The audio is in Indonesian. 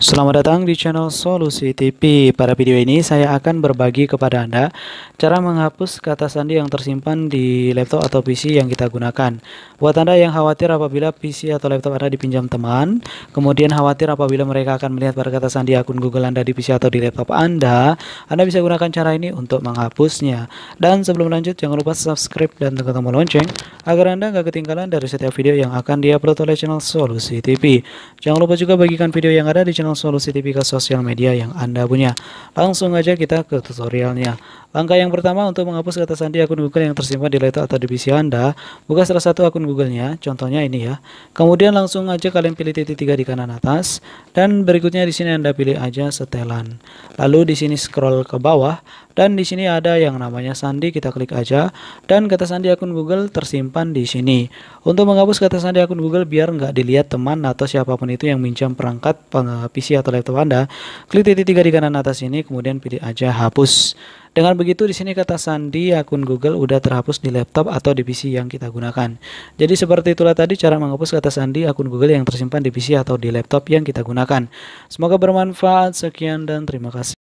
Selamat datang di channel Solusi TV. Pada video ini saya akan berbagi kepada Anda cara menghapus kata sandi yang tersimpan di laptop atau PC yang kita gunakan. Buat Anda yang khawatir apabila PC atau laptop Anda dipinjam teman, kemudian khawatir apabila mereka akan melihat pada kata sandi akun Google Anda di PC atau di laptop Anda, Anda bisa gunakan cara ini untuk menghapusnya. Dan sebelum lanjut jangan lupa subscribe dan tekan tombol lonceng agar Anda nggak ketinggalan dari setiap video yang akan diupload oleh channel Solusi TV. Jangan lupa juga bagikan video yang ada di channel channel solusi tipikal sosial media yang Anda punya. Langsung aja kita ke tutorialnya. Langkah yang pertama untuk menghapus kata sandi akun Google yang tersimpan di laptop atau di PC Anda, buka salah satu akun Google-nya, contohnya ini ya. Kemudian langsung aja kalian pilih titik tiga di kanan atas, dan berikutnya di sini Anda pilih aja setelan. Lalu di sini scroll ke bawah, dan di sini ada yang namanya sandi, kita klik aja, dan kata sandi akun Google tersimpan di sini. Untuk menghapus kata sandi akun Google biar nggak dilihat teman atau siapapun itu yang minjam perangkat PC PC atau laptop Anda, klik titik tiga di kanan atas ini, kemudian pilih aja hapus. Dengan begitu di sini kata sandi akun Google udah terhapus di laptop atau di PC yang kita gunakan. Jadi seperti itulah tadi cara menghapus kata sandi akun Google yang tersimpan di PC atau di laptop yang kita gunakan. Semoga bermanfaat. Sekian dan terima kasih.